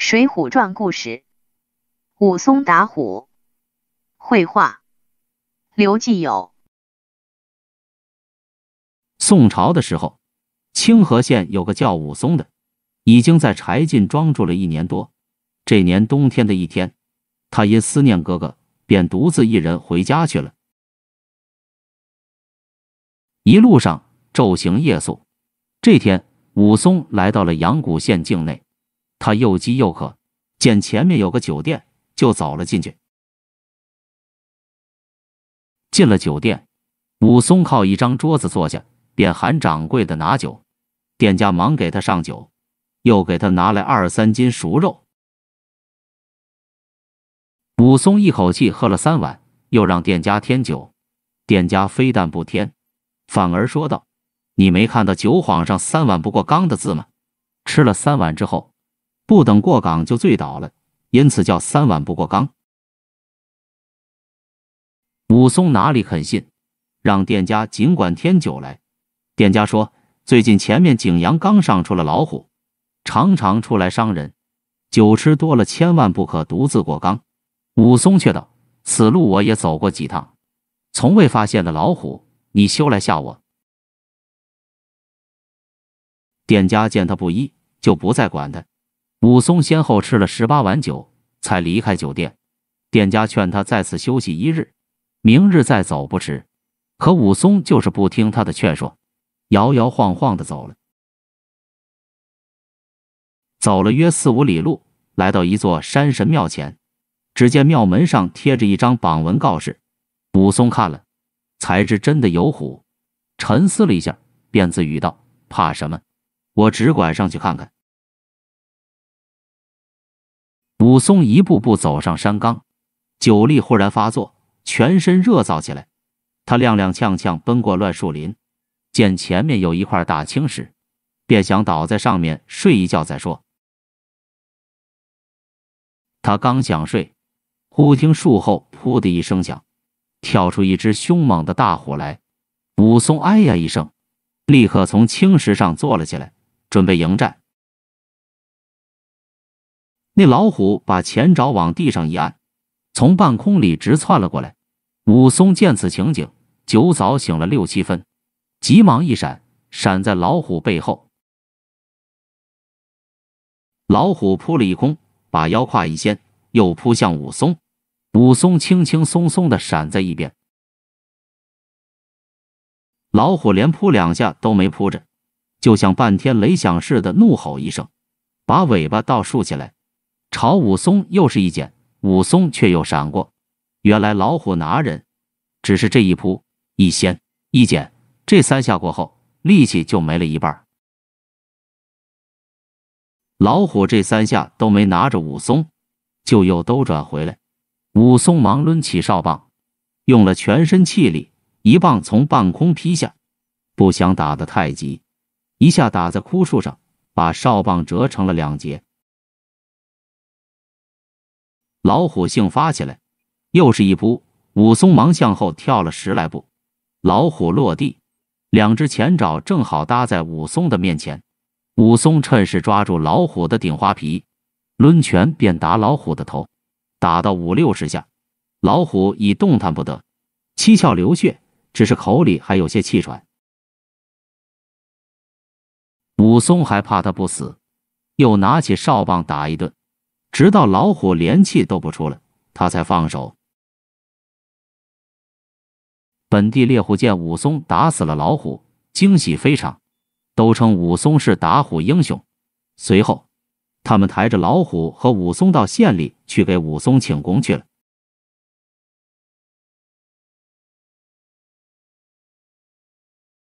《水浒传》故事，武松打虎，绘画，刘继友。宋朝的时候，清河县有个叫武松的，已经在柴进庄住了一年多。这年冬天的一天，他因思念哥哥，便独自一人回家去了。一路上昼行夜宿。这天，武松来到了阳谷县境内。他又饥又渴，见前面有个酒店，就走了进去。进了酒店，武松靠一张桌子坐下，便喊掌柜的拿酒。店家忙给他上酒，又给他拿来二三斤熟肉。武松一口气喝了三碗，又让店家添酒。店家非但不添，反而说道：“你没看到酒幌上‘三碗不过冈’的字吗？”吃了三碗之后。不等过岗就醉倒了，因此叫“三碗不过岗。武松哪里肯信，让店家尽管添酒来。店家说：“最近前面景阳冈上出了老虎，常常出来伤人，酒吃多了千万不可独自过冈。”武松却道：“此路我也走过几趟，从未发现的老虎，你休来吓我。”店家见他不依，就不再管他。武松先后吃了十八碗酒，才离开酒店。店家劝他在此休息一日，明日再走不迟。可武松就是不听他的劝说，摇摇晃晃的走了。走了约四五里路，来到一座山神庙前。只见庙门上贴着一张榜文告示。武松看了，才知真的有虎。沉思了一下，便自语道：“怕什么？我只管上去看看。”武松一步步走上山岗，酒力忽然发作，全身热燥起来。他踉踉跄跄奔过乱树林，见前面有一块大青石，便想倒在上面睡一觉再说。他刚想睡，忽听树后噗”的一声响，跳出一只凶猛的大虎来。武松哎呀一声，立刻从青石上坐了起来，准备迎战。那老虎把前爪往地上一按，从半空里直窜了过来。武松见此情景，酒早醒了六七分，急忙一闪，闪在老虎背后。老虎扑了一空，把腰胯一掀，又扑向武松。武松轻轻松松的闪在一边。老虎连扑两下都没扑着，就像半天雷响似的怒吼一声，把尾巴倒竖起来。朝武松又是一剪，武松却又闪过。原来老虎拿人，只是这一扑、一掀、一剪，这三下过后，力气就没了一半。老虎这三下都没拿着武松，就又兜转回来。武松忙抡起哨棒，用了全身气力，一棒从半空劈下，不想打得太急，一下打在枯树上，把哨棒折成了两截。老虎性发起来，又是一扑，武松忙向后跳了十来步。老虎落地，两只前爪正好搭在武松的面前。武松趁势抓住老虎的顶花皮，抡拳便打老虎的头，打到五六十下，老虎已动弹不得，七窍流血，只是口里还有些气喘。武松还怕他不死，又拿起哨棒打一顿。直到老虎连气都不出了，他才放手。本地猎户见武松打死了老虎，惊喜非常，都称武松是打虎英雄。随后，他们抬着老虎和武松到县里去给武松请功去了。